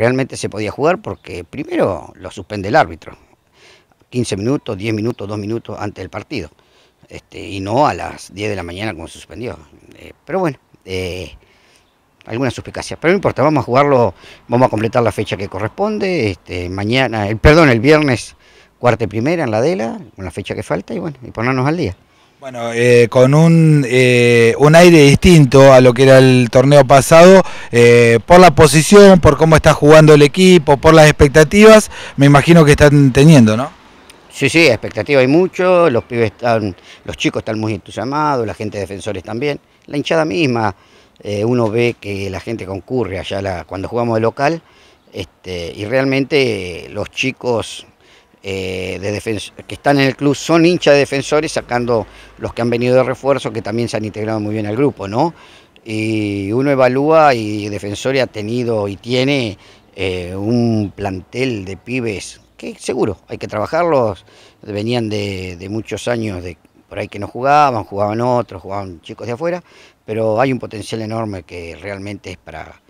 realmente se podía jugar porque primero lo suspende el árbitro, 15 minutos, 10 minutos, 2 minutos antes del partido, este, y no a las 10 de la mañana como se suspendió. Eh, pero bueno, eh, algunas suspicacias, pero no importa, vamos a jugarlo, vamos a completar la fecha que corresponde, este, mañana, el, eh, perdón, el viernes cuarta primera en la Dela, con la fecha que falta y bueno, y ponernos al día. Bueno, eh, con un, eh, un aire distinto a lo que era el torneo pasado, eh, por la posición, por cómo está jugando el equipo, por las expectativas, me imagino que están teniendo, ¿no? Sí, sí, expectativa hay mucho, los pibes están, los chicos están muy entusiasmados, la gente de defensores también, la hinchada misma, uno ve que la gente concurre allá la, cuando jugamos de local, este, y realmente los chicos eh, de que están en el club son hinchas de defensores, sacando los que han venido de refuerzo, que también se han integrado muy bien al grupo, ¿no? Y uno evalúa y Defensores ha tenido y tiene eh, un plantel de pibes que seguro hay que trabajarlos, venían de, muchos años de por ahí que no jugaban, jugaban otros, jugaban chicos de afuera, pero hay un potencial enorme que realmente es para,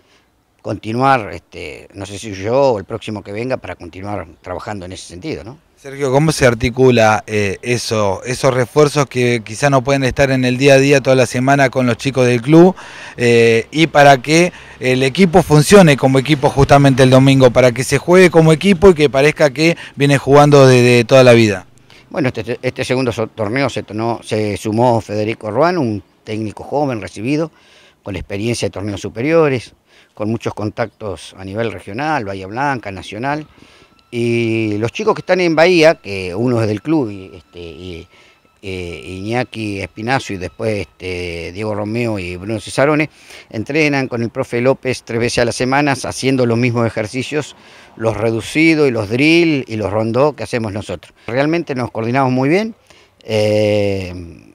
continuar, este, no sé si yo o el próximo que venga, para continuar trabajando en ese sentido, ¿no? Sergio, ¿cómo se articula eh, eso, esos refuerzos que quizá no pueden estar en el día a día toda la semana con los chicos del club eh, y para que el equipo funcione como equipo justamente el domingo, para que se juegue como equipo y que parezca que viene jugando desde toda la vida? Bueno, este, este segundo torneo se, se sumó Federico Ruán, un técnico joven recibido, con experiencia de torneos superiores, con muchos contactos a nivel regional, Bahía Blanca, nacional. Y los chicos que están en Bahía, que uno es del club, este, eh, Iñaki Espinazo y después este, Diego Romeo y Bruno Cesarone, entrenan con el profe López tres veces a la semana haciendo los mismos ejercicios, los reducidos y los drill y los rondó que hacemos nosotros. Realmente nos coordinamos muy bien. Eh,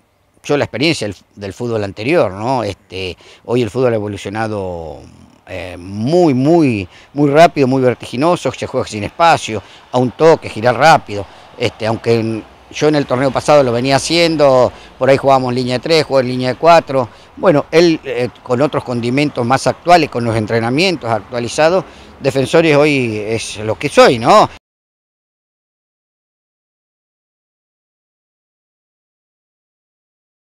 yo la experiencia del, fútbol anterior, ¿no? Este, hoy el fútbol ha evolucionado eh, muy, muy, muy rápido, muy vertiginoso, se juega sin espacio, a un toque, girar rápido. Este, aunque yo en el torneo pasado lo venía haciendo, por ahí jugábamos en línea 3, o en línea de 4. Bueno, él eh, con otros condimentos más actuales, con los entrenamientos actualizados, Defensores hoy es lo que soy, ¿no?